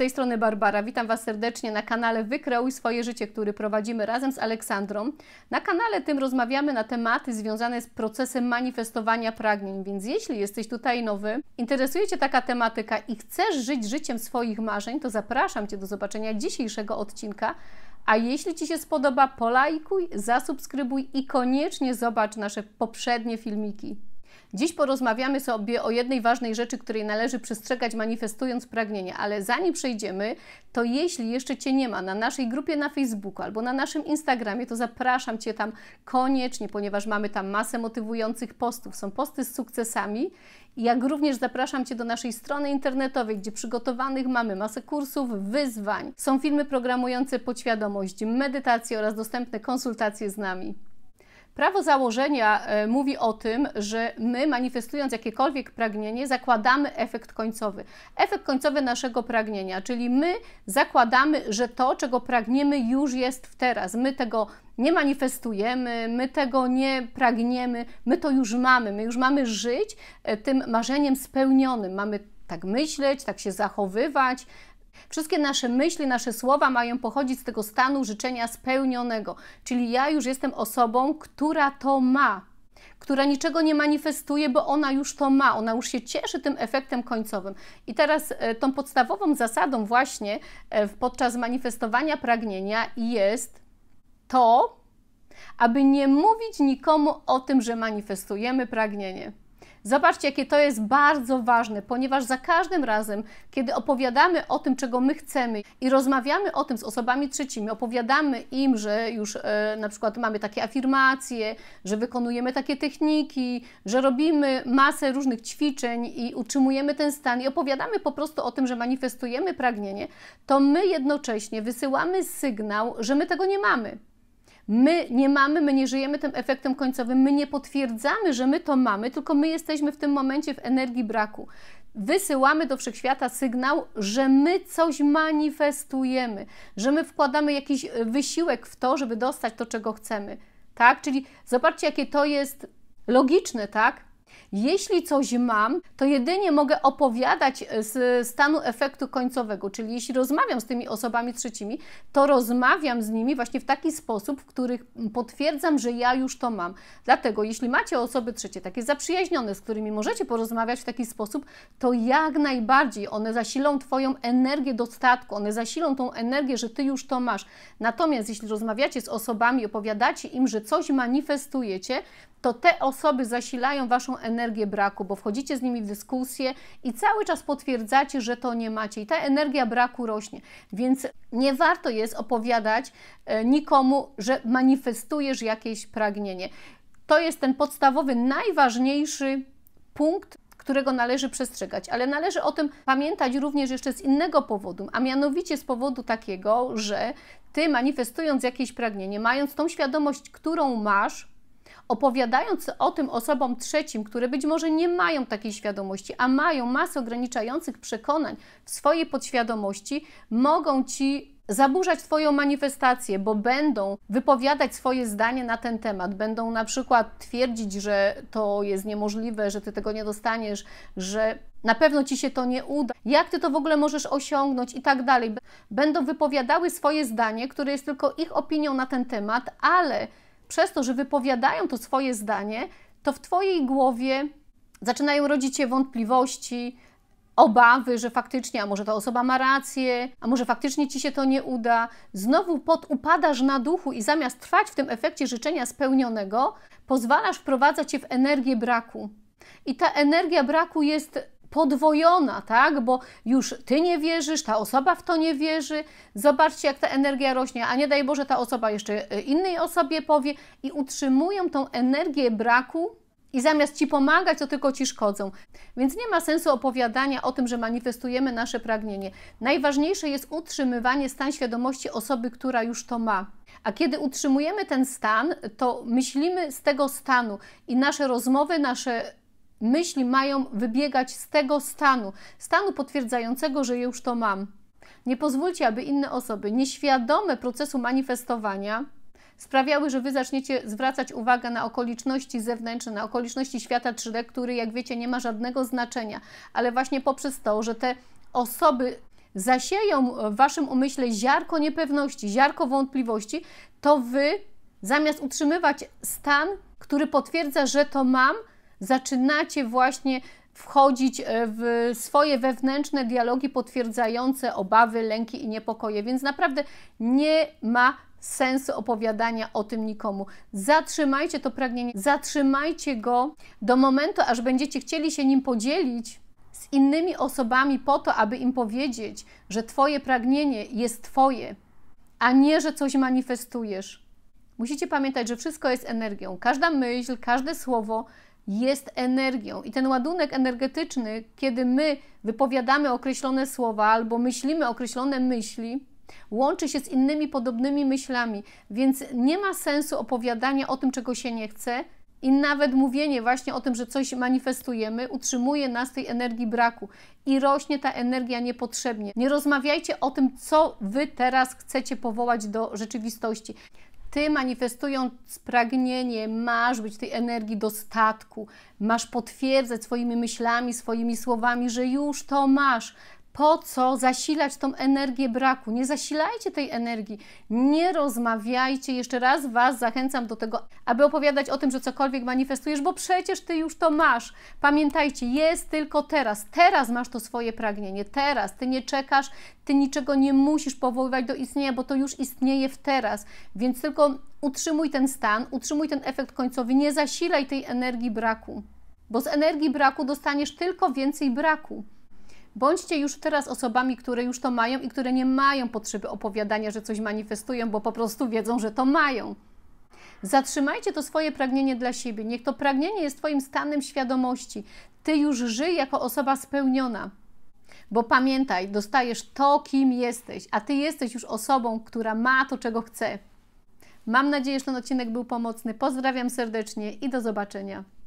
tej strony Barbara. Witam Was serdecznie na kanale Wykreuj swoje życie, który prowadzimy razem z Aleksandrą. Na kanale tym rozmawiamy na tematy związane z procesem manifestowania pragnień, więc jeśli jesteś tutaj nowy, interesuje Cię taka tematyka i chcesz żyć życiem swoich marzeń, to zapraszam Cię do zobaczenia dzisiejszego odcinka. A jeśli Ci się spodoba, polajkuj, zasubskrybuj i koniecznie zobacz nasze poprzednie filmiki. Dziś porozmawiamy sobie o jednej ważnej rzeczy, której należy przestrzegać, manifestując pragnienie, ale zanim przejdziemy, to jeśli jeszcze Cię nie ma na naszej grupie na Facebooku albo na naszym Instagramie, to zapraszam Cię tam koniecznie, ponieważ mamy tam masę motywujących postów. Są posty z sukcesami. Jak również zapraszam Cię do naszej strony internetowej, gdzie przygotowanych mamy masę kursów, wyzwań. Są filmy programujące podświadomość, medytacje oraz dostępne konsultacje z nami. Prawo założenia e, mówi o tym, że my, manifestując jakiekolwiek pragnienie, zakładamy efekt końcowy. Efekt końcowy naszego pragnienia, czyli my zakładamy, że to, czego pragniemy, już jest w teraz. My tego nie manifestujemy, my tego nie pragniemy, my to już mamy. My już mamy żyć e, tym marzeniem spełnionym. Mamy tak myśleć, tak się zachowywać, Wszystkie nasze myśli, nasze słowa mają pochodzić z tego stanu życzenia spełnionego, czyli ja już jestem osobą, która to ma, która niczego nie manifestuje, bo ona już to ma, ona już się cieszy tym efektem końcowym. I teraz e, tą podstawową zasadą właśnie e, podczas manifestowania pragnienia jest to, aby nie mówić nikomu o tym, że manifestujemy pragnienie. Zobaczcie, jakie to jest bardzo ważne, ponieważ za każdym razem, kiedy opowiadamy o tym, czego my chcemy i rozmawiamy o tym z osobami trzecimi, opowiadamy im, że już e, na przykład mamy takie afirmacje, że wykonujemy takie techniki, że robimy masę różnych ćwiczeń i utrzymujemy ten stan i opowiadamy po prostu o tym, że manifestujemy pragnienie, to my jednocześnie wysyłamy sygnał, że my tego nie mamy. My nie mamy, my nie żyjemy tym efektem końcowym, my nie potwierdzamy, że my to mamy, tylko my jesteśmy w tym momencie w energii braku. Wysyłamy do wszechświata sygnał, że my coś manifestujemy, że my wkładamy jakiś e, wysiłek w to, żeby dostać to, czego chcemy. Tak? Czyli zobaczcie, jakie to jest logiczne, tak? Jeśli coś mam, to jedynie mogę opowiadać e, z stanu efektu końcowego, czyli jeśli rozmawiam z tymi osobami trzecimi, to rozmawiam z nimi właśnie w taki sposób, w których potwierdzam, że ja już to mam. Dlatego, jeśli macie osoby trzecie, takie zaprzyjaźnione, z którymi możecie porozmawiać w taki sposób, to jak najbardziej one zasilą Twoją energię dostatku, one zasilą tą energię, że Ty już to masz. Natomiast jeśli rozmawiacie z osobami, opowiadacie im, że coś manifestujecie, to te osoby zasilają waszą energię braku, bo wchodzicie z nimi w dyskusję i cały czas potwierdzacie, że to nie macie i ta energia braku rośnie. Więc nie warto jest opowiadać e, nikomu, że manifestujesz jakieś pragnienie. To jest ten podstawowy, najważniejszy punkt którego należy przestrzegać, ale należy o tym pamiętać również jeszcze z innego powodu, a mianowicie z powodu takiego, że ty manifestując jakieś pragnienie, mając tą świadomość, którą masz, opowiadając o tym osobom trzecim, które być może nie mają takiej świadomości, a mają masę ograniczających przekonań w swojej podświadomości, mogą ci zaburzać Twoją manifestację, bo będą wypowiadać swoje zdanie na ten temat. Będą na przykład twierdzić, że to jest niemożliwe, że Ty tego nie dostaniesz, że na pewno Ci się to nie uda, jak Ty to w ogóle możesz osiągnąć i tak dalej. Będą wypowiadały swoje zdanie, które jest tylko ich opinią na ten temat, ale przez to, że wypowiadają to swoje zdanie, to w Twojej głowie zaczynają rodzić się wątpliwości, obawy, że faktycznie, a może ta osoba ma rację, a może faktycznie ci się to nie uda. Znowu podupadasz na duchu i zamiast trwać w tym efekcie życzenia spełnionego, pozwalasz wprowadzać się w energię braku. I ta energia braku jest podwojona, tak? Bo już ty nie wierzysz, ta osoba w to nie wierzy. Zobaczcie, jak ta energia rośnie, a nie daj Boże, ta osoba jeszcze y, innej osobie powie i utrzymują tą energię braku i zamiast ci pomagać, to tylko ci szkodzą. Więc nie ma sensu opowiadania o tym, że manifestujemy nasze pragnienie. Najważniejsze jest utrzymywanie stan świadomości osoby, która już to ma. A kiedy utrzymujemy ten stan, to myślimy z tego stanu i nasze rozmowy, nasze myśli mają wybiegać z tego stanu, stanu potwierdzającego, że już to mam. Nie pozwólcie, aby inne osoby nieświadome procesu manifestowania sprawiały, że Wy zaczniecie zwracać uwagę na okoliczności zewnętrzne, na okoliczności świata 3D, który, jak wiecie, nie ma żadnego znaczenia, ale właśnie poprzez to, że te osoby zasieją w Waszym umyśle ziarko niepewności, ziarko wątpliwości, to Wy zamiast utrzymywać stan, który potwierdza, że to mam, zaczynacie właśnie wchodzić e, w swoje wewnętrzne dialogi potwierdzające obawy, lęki i niepokoje, więc naprawdę nie ma sensu opowiadania o tym nikomu. Zatrzymajcie to pragnienie, zatrzymajcie go do momentu, aż będziecie chcieli się nim podzielić z innymi osobami po to, aby im powiedzieć, że Twoje pragnienie jest Twoje, a nie, że coś manifestujesz. Musicie pamiętać, że wszystko jest energią. Każda myśl, każde słowo, jest energią i ten ładunek energetyczny, kiedy my wypowiadamy określone słowa albo myślimy określone myśli, łączy się z innymi podobnymi myślami, więc nie ma sensu opowiadania o tym, czego się nie chce. I nawet mówienie właśnie o tym, że coś manifestujemy, utrzymuje nas tej energii braku i rośnie ta energia niepotrzebnie. Nie rozmawiajcie o tym, co wy teraz chcecie powołać do rzeczywistości. Ty manifestując pragnienie, masz być tej energii dostatku, masz potwierdzać swoimi myślami, swoimi słowami, że już to masz po co zasilać tą energię braku? Nie zasilajcie tej energii, nie rozmawiajcie. Jeszcze raz Was zachęcam do tego, aby opowiadać o tym, że cokolwiek manifestujesz, bo przecież Ty już to masz. Pamiętajcie, jest tylko teraz. Teraz masz to swoje pragnienie, teraz. Ty nie czekasz, Ty niczego nie musisz powoływać do istnienia, bo to już istnieje w teraz. Więc tylko utrzymuj ten stan, utrzymuj ten efekt końcowy, nie zasilaj tej energii braku, bo z energii braku dostaniesz tylko więcej braku. Bądźcie już teraz osobami, które już to mają i które nie mają potrzeby opowiadania, że coś manifestują, bo po prostu wiedzą, że to mają. Zatrzymajcie to swoje pragnienie dla siebie. Niech to pragnienie jest Twoim stanem świadomości. Ty już żyj jako osoba spełniona. Bo pamiętaj, dostajesz to, kim jesteś, a Ty jesteś już osobą, która ma to, czego chce. Mam nadzieję, że ten odcinek był pomocny. Pozdrawiam serdecznie i do zobaczenia.